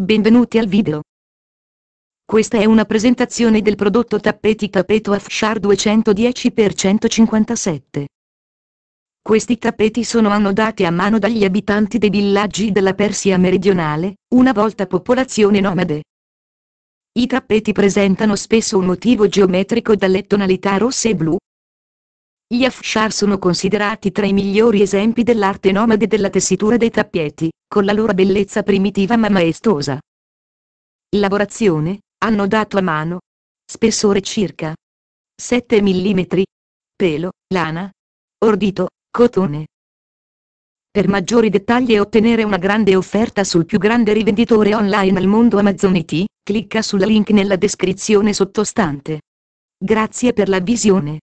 Benvenuti al video. Questa è una presentazione del prodotto tappeti tappeto Afshar 210x157. Questi tappeti sono annodati a mano dagli abitanti dei villaggi della Persia meridionale, una volta popolazione nomade. I tappeti presentano spesso un motivo geometrico dalle tonalità rosse e blu, gli Afshar sono considerati tra i migliori esempi dell'arte nomade della tessitura dei tappeti, con la loro bellezza primitiva ma maestosa. Lavorazione, hanno dato a mano. Spessore circa 7 mm. Pelo, lana. Ordito, cotone. Per maggiori dettagli e ottenere una grande offerta sul più grande rivenditore online al mondo Amazon IT, clicca sul link nella descrizione sottostante. Grazie per la visione.